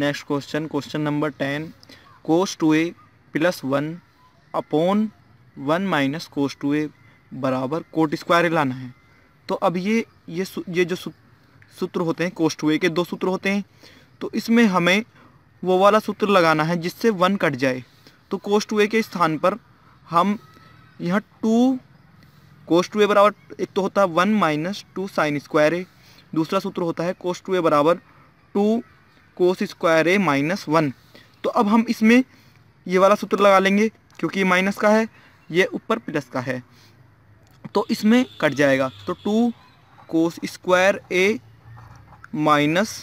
next question question number ten cos two A plus one upon one minus cos two A बराबर cot square लाना है तो अब ये ये ये जो सूत्र होते हैं कोस टू ए के दो सूत्र होते हैं तो इसमें हमें वो वाला सूत्र लगाना है जिससे वन कट जाए तो कोस टू ए के स्थान पर हम यहाँ टू कोस टू ए बराबर एक तो होता है one minus two sine square A दूसरा सूत्र होता है कोस टू ए बराबर two cos square A minus one तो अब हम इसमें ये वाला सूत्र लगा लेंगे क्योंकि ये माइनस का है ये ऊपर प्लस का है तो इसमें कट जाएगा तो two cos square A minus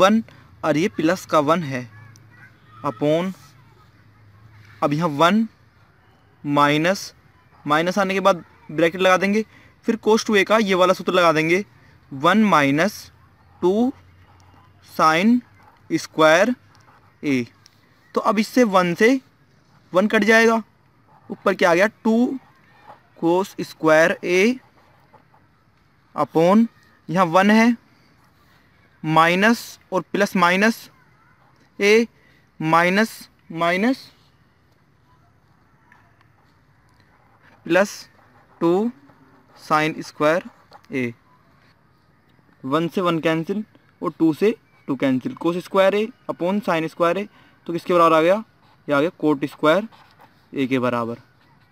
one और ये प्लस का वन है अपोन अब यहाँ वन माइनस माइनस आने के बाद ब्रैकेट लगा देंगे फिर कोस टू ए का ये वाला सूत्र लगा देंगे one minus two sine square A तो अब इससे वन से वन कट जाएगा ऊपर क्या आ गया two cos square A upon यहाँ वन है माइनस और plus minus A minus minus plus two sine square A one से वन कैंसिल और टू से two cancel cos square A upon sine square A तो किसके बराबर आ गया ये आ गया कोट स्क्वायर ए के बराबर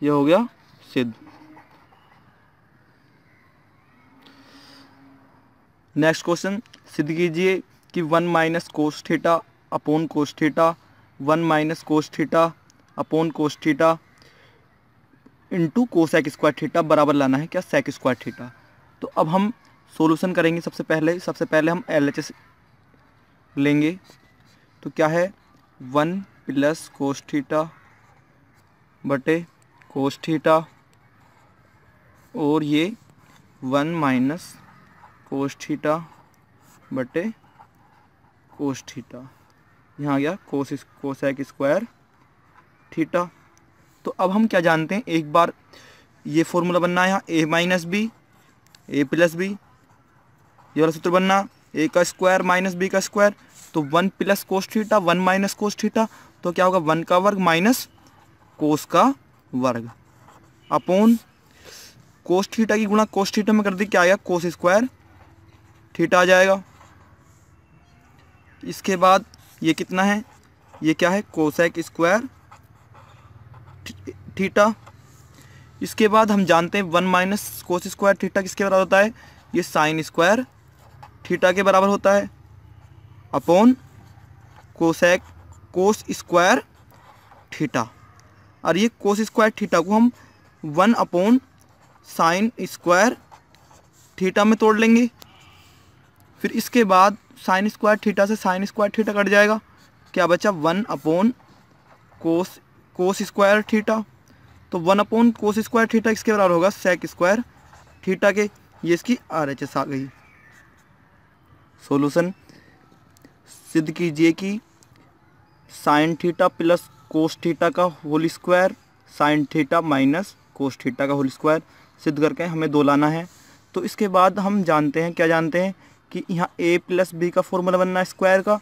ये हो गया सिद्ध नेक्स्ट क्वेश्चन सिद्ध कीजिए कि one minus cos theta upon cos theta one minus cos theta upon cos theta into cosec square theta बराबर लाना है क्या सेक स्क्वायर थीटा तो अब हम सोल्यूशन करेंगे सबसे पहले सबसे पहले हम एल एच एस लेंगे तो क्या है वन प्लस कोष्ठीटा बटे कोष्ठीटा और ये वन माइनस कोष्ठीटा बटे कोष्ठीटा यहाँ गया कोस कोसैक स्क्वायर थीटा तो अब हम क्या जानते हैं एक बार ये फॉर्मूला बनना है यहाँ A minus B A plus B ये वाला सूत्र बनना ए का स्क्वायर माइनस बी का स्क्वायर तो one plus cos theta one minus cos theta तो क्या होगा वन का वर्ग माइनस कोस का वर्ग अपोन कोस थीटा की गुणा कोस थीटा में कर दी क्या आएगा कोस स्क्वायर थीटा आ जाएगा इसके बाद ये कितना है ये क्या है कोसेक स्क्वायर थीटा इसके बाद हम जानते हैं one minus cos square theta किसके बराबर होता है ये साइन स्क्वायर थीटा के बराबर होता है upon cosec cos square theta और ये कोस स्क्वायर थीटा को हम one upon sine square theta में तोड़ लेंगे फिर इसके बाद साइन स्क्वायर थीटा से साइन स्क्वायर थीटा कट जाएगा क्या बचा one upon cos cos square theta तो one upon cos square theta इसके बराबर होगा सेक स्क्वायर थीटा के ये इसकी आर एच एस आ गई सॉल्यूशन सिद्ध कीजिए कि sine theta plus cos theta का whole square sine theta minus cos theta का होल स्क्वायर सिद्ध करके हमें दो लाना है तो इसके बाद हम जानते हैं क्या जानते हैं कि यहाँ ए प्लस बी का फॉर्मूला बनना स्क्वायर का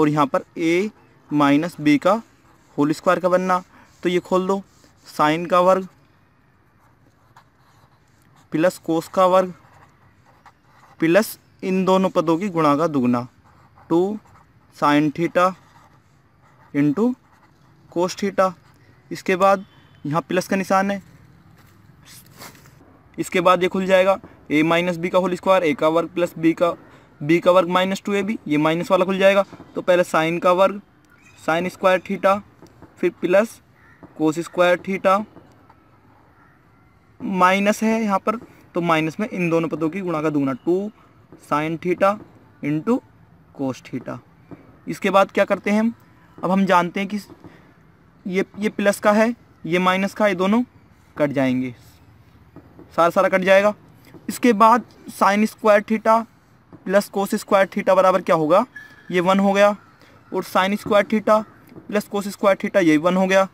और यहाँ पर ए माइनस बी का होल स्क्वायर का बनना तो ये खोल दो साइन का वर्ग प्लस कोस का वर्ग प्लस इन दोनों पदों की गुणा का दुगुना two sine theta into cos theta इसके बाद यहाँ प्लस का निशान है इसके बाद ये खुल जाएगा ए माइनस बी का होल स्क्वायर ए का वर्ग प्लस बी का बी का वर्ग माइनस टू ए बी ये माइनस वाला खुल जाएगा तो पहले साइन का वर्ग साइन स्क्वायर थीटा फिर plus cos square theta minus है यहाँ पर तो माइनस में इन दोनों पदों की गुणा का दुगुना two sine theta into cos theta इसके बाद क्या करते हैं हम अब हम जानते हैं कि ये ये प्लस का है ये माइनस का ये दोनों कट जाएंगे सारा सारा कट जाएगा इसके बाद sine square theta plus cos square theta बराबर क्या होगा ये वन हो गया और sine square theta plus cos square theta ये वन हो गया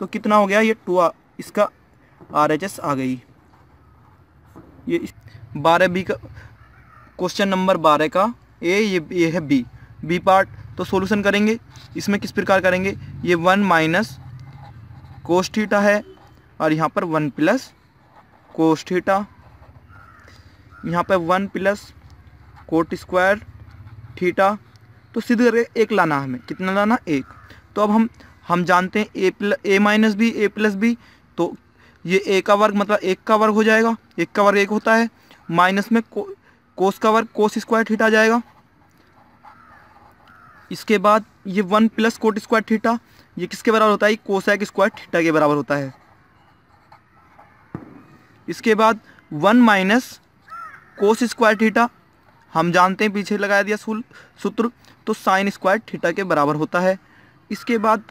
तो कितना हो गया ये टू आ, इसका आर एच एस आ गई ये बारह बी का क्वेश्चन नंबर बारह का ए ये ये है बी बी पार्ट तो सॉल्यूशन करेंगे इसमें किस प्रकार करेंगे ये वन माइनस कोस्टीटा है और यहाँ पर वन प्लस कोस्टीटा यहाँ पर one plus cot square theta तो सिद्ध करके एक लाना हमें कितना लाना एक तो अब हम हम जानते हैं A plus A minus B A plus B तो ये ए का वर्ग मतलब एक का वर्ग हो जाएगा एक का वर्ग एक होता है माइनस में को कोस का वर्ग कोस स्क्वायर थीटा जाएगा इसके बाद ये one plus cot square theta ये किसके बराबर होता है कोसैक स्क्वायर थीटा के बराबर होता है इसके बाद one minus cos square theta हम जानते हैं पीछे लगाया दिया सूत्र तो साइन स्क्वायर थीटा के बराबर होता है इसके बाद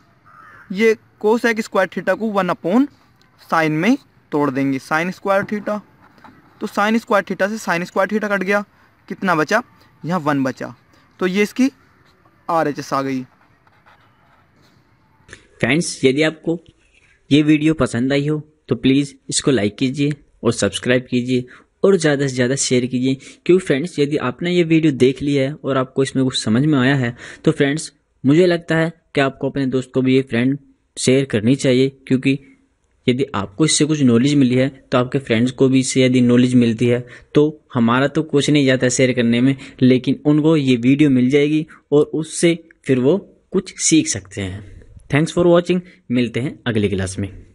ये कोसैक स्क्वायर थीटा को वन अपोन साइन में तोड़ देंगे साइन स्क्वायर थीटा तो साइन स्क्वायर थीटा से साइन स्क्वायर थीटा कट गया कितना बचा यहाँ वन बचा तो ये इसकी आर एच एस आ गई फ्रेंड्स यदि आपको ये वीडियो पसंद आई हो तो प्लीज़ इसको लाइक कीजिए और सब्सक्राइब कीजिए और ज़्यादा से ज़्यादा शेयर कीजिए क्योंकि फ्रेंड्स यदि आपने ये वीडियो देख लिया है और आपको इसमें कुछ समझ में आया है तो फ्रेंड्स मुझे लगता है कि आपको अपने दोस्त को भी ये फ्रेंड शेयर करनी चाहिए क्योंकि यदि आपको इससे कुछ नॉलेज मिली है तो आपके फ्रेंड्स को भी इससे यदि नॉलेज मिलती है तो हमारा तो कुछ नहीं जाता शेयर करने में लेकिन उनको ये वीडियो मिल जाएगी और उससे फिर वो कुछ सीख सकते हैं थैंक्स फॉर वॉचिंग मिलते हैं अगली क्लास में